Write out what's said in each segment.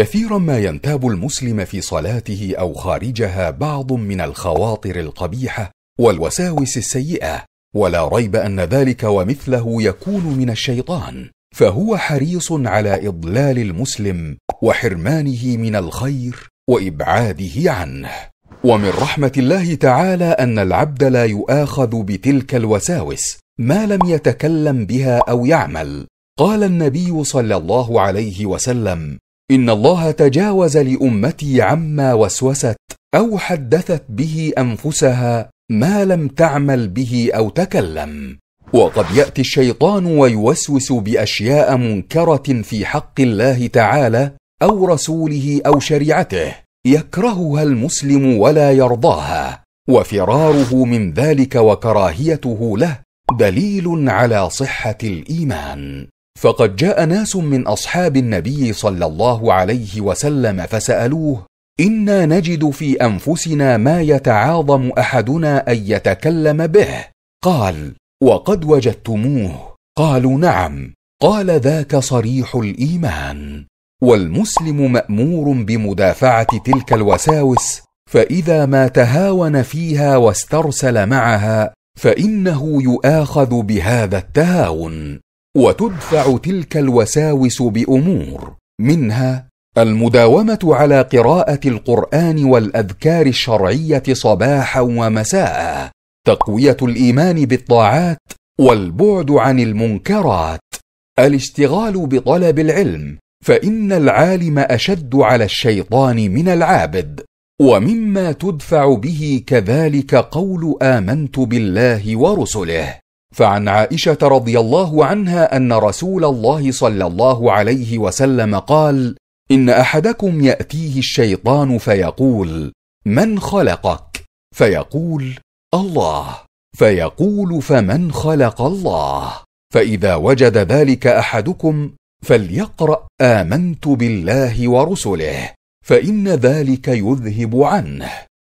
كثيرا ما ينتاب المسلم في صلاته او خارجها بعض من الخواطر القبيحه والوساوس السيئه ولا ريب ان ذلك ومثله يكون من الشيطان فهو حريص على اضلال المسلم وحرمانه من الخير وابعاده عنه ومن رحمه الله تعالى ان العبد لا يؤاخذ بتلك الوساوس ما لم يتكلم بها او يعمل قال النبي صلى الله عليه وسلم ان الله تجاوز لامتي عما وسوست او حدثت به انفسها ما لم تعمل به او تكلم وقد ياتي الشيطان ويوسوس باشياء منكره في حق الله تعالى او رسوله او شريعته يكرهها المسلم ولا يرضاها وفراره من ذلك وكراهيته له دليل على صحه الايمان فقد جاء ناس من اصحاب النبي صلى الله عليه وسلم فسالوه انا نجد في انفسنا ما يتعاظم احدنا ان يتكلم به قال وقد وجدتموه قالوا نعم قال ذاك صريح الايمان والمسلم مامور بمدافعه تلك الوساوس فاذا ما تهاون فيها واسترسل معها فانه يؤاخذ بهذا التهاون وتدفع تلك الوساوس بامور منها المداومه على قراءه القران والاذكار الشرعيه صباحا ومساء تقويه الايمان بالطاعات والبعد عن المنكرات الاشتغال بطلب العلم فان العالم اشد على الشيطان من العابد ومما تدفع به كذلك قول امنت بالله ورسله فعن عائشه رضي الله عنها ان رسول الله صلى الله عليه وسلم قال ان احدكم ياتيه الشيطان فيقول من خلقك فيقول الله فيقول فمن خلق الله فاذا وجد ذلك احدكم فليقرا امنت بالله ورسله فان ذلك يذهب عنه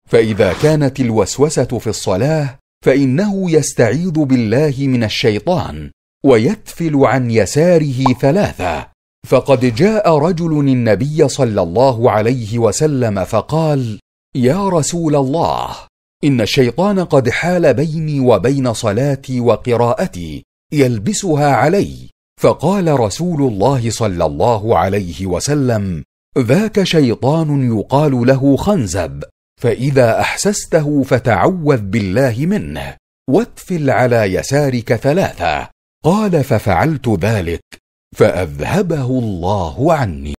فاذا كانت الوسوسه في الصلاه فانه يستعيذ بالله من الشيطان ويتفل عن يساره ثلاثه فقد جاء رجل النبي صلى الله عليه وسلم فقال يا رسول الله ان الشيطان قد حال بيني وبين صلاتي وقراءتي يلبسها علي فقال رسول الله صلى الله عليه وسلم ذاك شيطان يقال له خنزب فاذا احسسته فتعوذ بالله منه واتفل على يسارك ثلاثه قال ففعلت ذلك فاذهبه الله عني